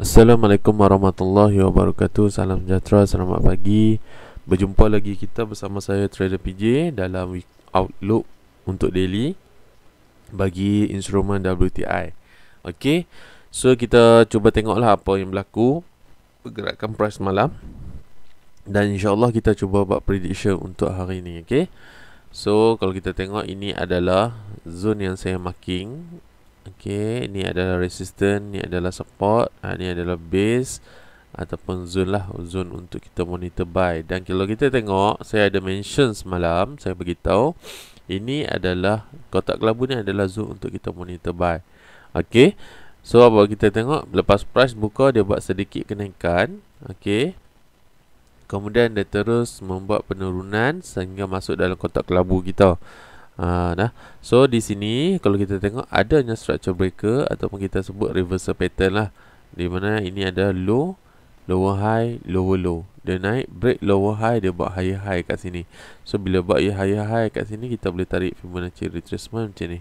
Assalamualaikum warahmatullahi wabarakatuh Salam sejahtera, selamat pagi Berjumpa lagi kita bersama saya Trader PJ Dalam Outlook untuk daily Bagi instrumen WTI Ok, so kita cuba tengoklah apa yang berlaku Pergerakan price malam Dan insyaAllah kita cuba buat prediction untuk hari ini Ok, so kalau kita tengok ini adalah Zone yang saya marking ok, ni adalah resistance ni adalah support, ha, ni adalah base ataupun zone lah zone untuk kita monitor buy. dan kalau kita tengok, saya ada mention semalam saya beritahu ini adalah, kotak kelabu ni adalah zone untuk kita monitor buy. ok, so apa kita tengok lepas price buka, dia buat sedikit kenaikan ok kemudian dia terus membuat penurunan sehingga masuk dalam kotak kelabu kita Ah, nah. So di sini kalau kita tengok adanya structure breaker ataupun kita sebut reversal pattern lah. Di mana ini ada low, lower high, lower low. Dia naik break lower high dia buat higher high kat sini. So bila buat higher high kat sini kita boleh tarik Fibonacci retracement macam ni.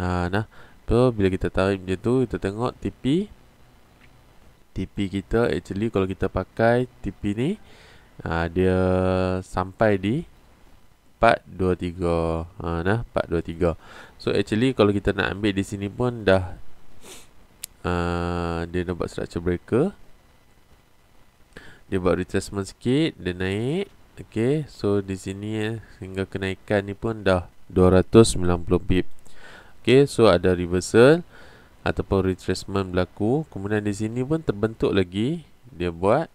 Ha, nah. So bila kita tarik macam tu kita tengok TP TP kita actually kalau kita pakai TP ni ha, dia sampai di 423 ha, nah 423 so actually kalau kita nak ambil di sini pun dah uh, dia nampak structure breaker dia buat retracement sikit dia naik okey so di sini eh, sehingga kenaikan ni pun dah 290 pip okey so ada reversal ataupun retracement berlaku kemudian di sini pun terbentuk lagi dia buat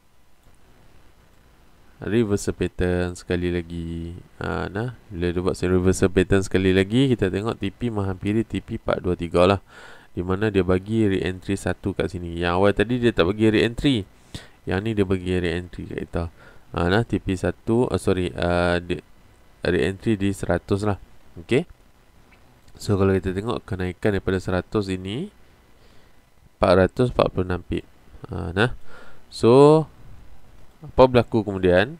Reverse pattern sekali lagi ha, nah bila dia buat reversal pattern sekali lagi kita tengok TP menghampiri TP 423 lah di mana dia bagi re-entry satu kat sini yang awal tadi dia tak bagi re-entry yang ni dia bagi re-entry kat kita ha, nah TP 1 uh, sorry uh, re-entry di 100 lah ok so kalau kita tengok kenaikan daripada 100 ini 446 pip ha, nah so apa berlaku kemudian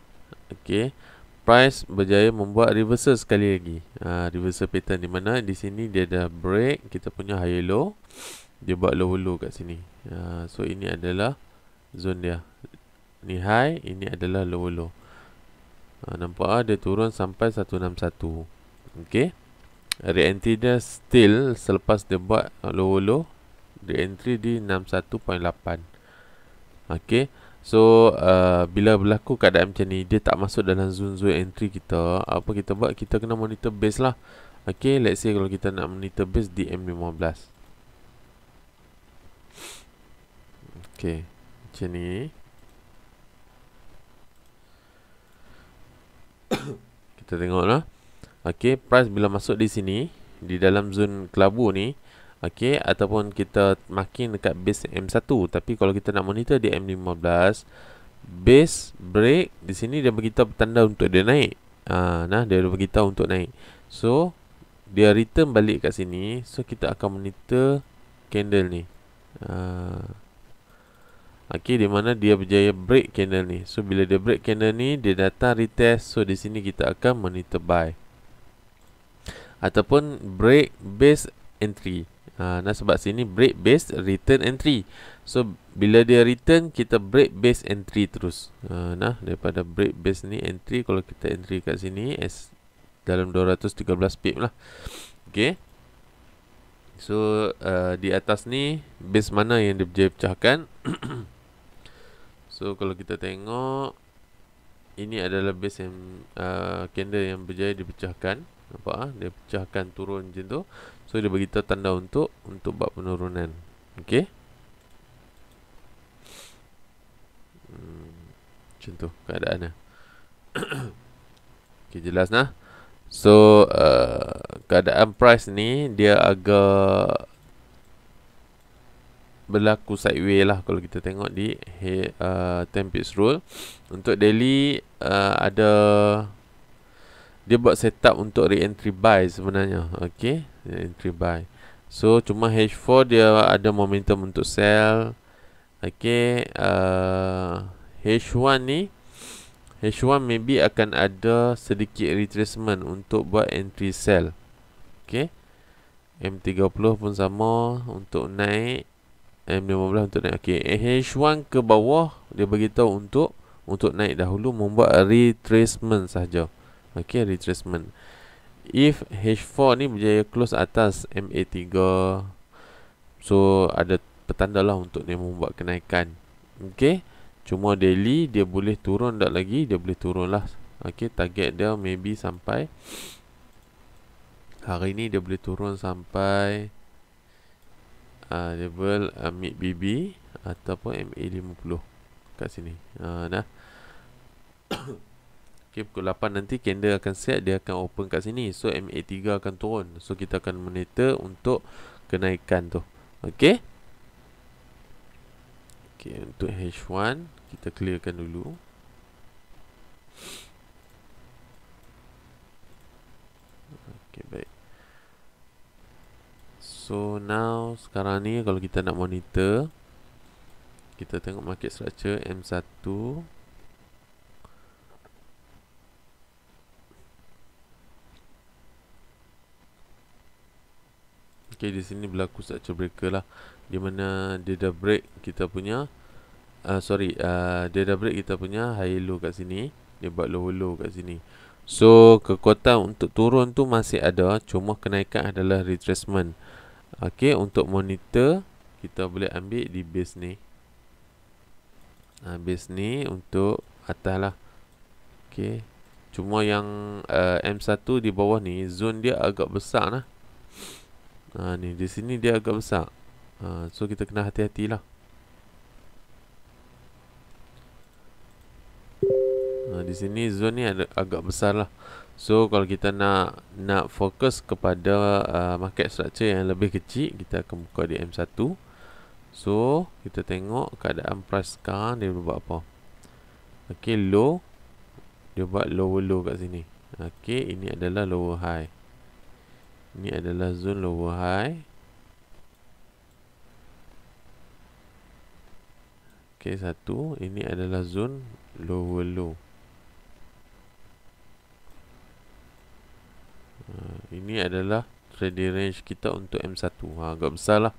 okey price berjaya membuat reversal sekali lagi ha, reversal pattern di mana di sini dia dah break kita punya high low dia buat low low kat sini ha, so ini adalah zone dia ni high ini adalah low low ha, nampak ah dia turun sampai 161 okey re-entry dia still selepas dia buat low low re-entry di 61.8 okey So uh, bila berlaku keadaan macam ni dia tak masuk dalam zone-zone entry kita. Apa kita buat? Kita kena monitor base lah. Okay, let's say kalau kita nak monitor base DM15. Okay, macam ni. kita tengok lah. Okay, price bila masuk di sini. Di dalam zone kelabu ni okey ataupun kita makin dekat base M1 tapi kalau kita nak monitor di M15 base break di sini dia bagi tahu tanda untuk dia naik ha, nah dia bagi tahu untuk naik so dia return balik kat sini so kita akan monitor candle ni ha, okey di mana dia berjaya break candle ni so bila dia break candle ni dia datang retest so di sini kita akan monitor buy ataupun break base entry Ha, nah sebab sini break base return entry. So bila dia return kita break base entry terus. Uh, nah daripada break base ni entry kalau kita entry kat sini S dalam 213 pip lah. Okey. So uh, di atas ni base mana yang dia pecahkan? so kalau kita tengok ini adalah base yang uh, candle yang berjaya dipecahkan nampak ah dia pecahkan turun macam tu so dia bagi tanda untuk untuk buat penurunan okey hmm, macam tu keadaannya okey jelas nah so uh, keadaan price ni dia agak berlaku sideways lah kalau kita tengok di uh, 10 rule untuk daily uh, ada dia buat setup untuk re-entry buy sebenarnya okey re-entry buy so cuma H4 dia ada momentum untuk sell okey uh, H1 ni H1 maybe akan ada sedikit retracement untuk buat entry sell okey M30 pun sama untuk naik M15 untuk naik okey H1 eh, ke bawah dia bagi untuk untuk naik dahulu membuat retracement sahaja Okay, retracement. If H4 ni berjaya close atas MA3, so ada petanda lah untuk dia membuat kenaikan. Okay, cuma daily dia boleh turun tak lagi, dia boleh turun lah. Okay, target dia maybe sampai hari ni dia boleh turun sampai uh, level uh, uh, mid BB ataupun MA50 kat sini uh, nah Okay, pukul 8 nanti candle akan set dia akan open kat sini so MA3 akan turun so kita akan monitor untuk kenaikan tu okey okey untuk H1 kita clearkan dulu okey baik so now sekarang ni kalau kita nak monitor kita tengok market structure M1 Okay, di sini berlaku structure breaker lah Di mana dia dah break kita punya uh, Sorry, uh, dia dah break kita punya high low kat sini Dia buat low low kat sini So, kekuatan untuk turun tu masih ada Cuma kenaikan adalah retracement Okay, untuk monitor Kita boleh ambil di base ni uh, Base ni untuk atas lah Okay Cuma yang uh, M1 di bawah ni Zone dia agak besar lah Ha, ni di sini dia agak besar. Ha, so kita kena hati-hatilah. Ha, di sini zone ni ada agak besarlah. So kalau kita nak nak fokus kepada uh, market structure yang lebih kecil, kita akan buka di M1. So kita tengok keadaan price sekarang dia buat apa. Okey low. Dia buat lower low kat sini. Okey, ini adalah lower high. Ini adalah zone lower high. Okey, satu. Ini adalah zone lower low. Ah, ini adalah trading range kita untuk M1. Ha, ah, agak besar lah.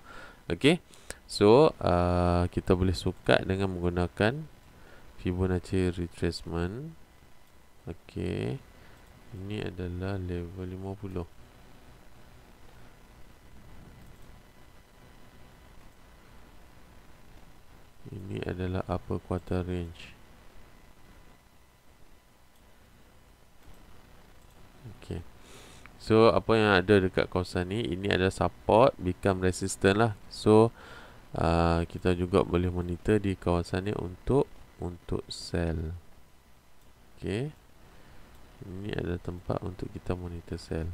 Okey. So, uh, kita boleh suka dengan menggunakan Fibonacci retracement. Okey. Ini adalah level 50. ini adalah upper quarter range Okay. so apa yang ada dekat kawasan ni ini ada support become resistant lah so uh, kita juga boleh monitor di kawasan ni untuk untuk sell Okay, ini ada tempat untuk kita monitor sell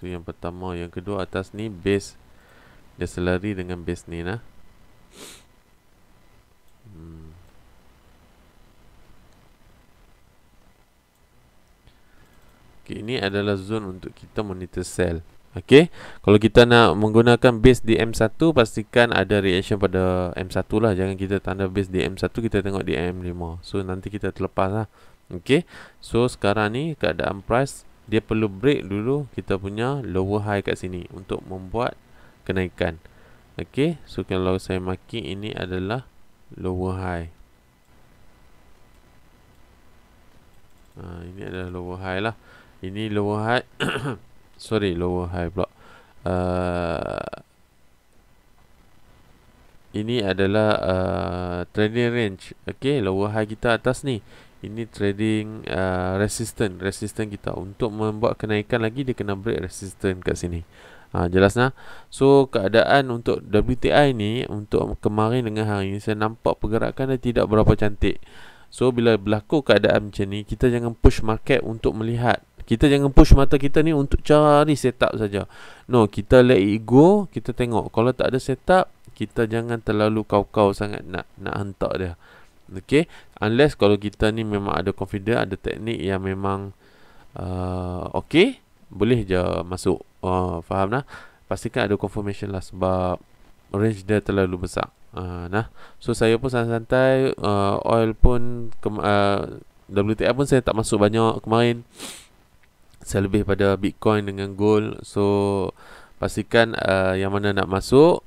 tu yang pertama yang kedua atas ni base dia selari dengan base ni lah Hmm. Okay, ini adalah zon untuk kita monitor sel Okey, Kalau kita nak menggunakan base di M1 Pastikan ada reaction pada M1 lah Jangan kita tanda base di M1 Kita tengok di M5 So nanti kita terlepas lah Okey, So sekarang ni keadaan price Dia perlu break dulu Kita punya lower high kat sini Untuk membuat kenaikan Ok, so kalau saya marking ini adalah lower high ha, Ini adalah lower high lah Ini lower high Sorry, lower high pula uh, Ini adalah uh, trading range Ok, lower high kita atas ni Ini trading uh, ah, resistance Resistance kita Untuk membuat kenaikan lagi, dia kena break resistance kat sini ha, Jelas lah So keadaan untuk WTI ni Untuk kemarin dengan hari ni Saya nampak pergerakan dia tidak berapa cantik So bila berlaku keadaan macam ni Kita jangan push market untuk melihat kita jangan push mata kita ni untuk cari setup saja. No, kita let it go, kita tengok. Kalau tak ada setup, kita jangan terlalu kau-kau sangat nak nak hentak dia. Okay? Unless kalau kita ni memang ada confident, ada teknik yang memang uh, okay boleh je masuk uh, faham nah pastikan ada confirmation lah sebab range dia terlalu besar uh, nah so saya pun santai-santai uh, oil pun ke, uh, WTI pun saya tak masuk banyak kemarin saya lebih pada bitcoin dengan gold so pastikan uh, yang mana nak masuk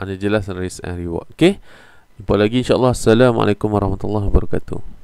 anda jelas risk and reward okey jumpa lagi insyaallah assalamualaikum warahmatullahi wabarakatuh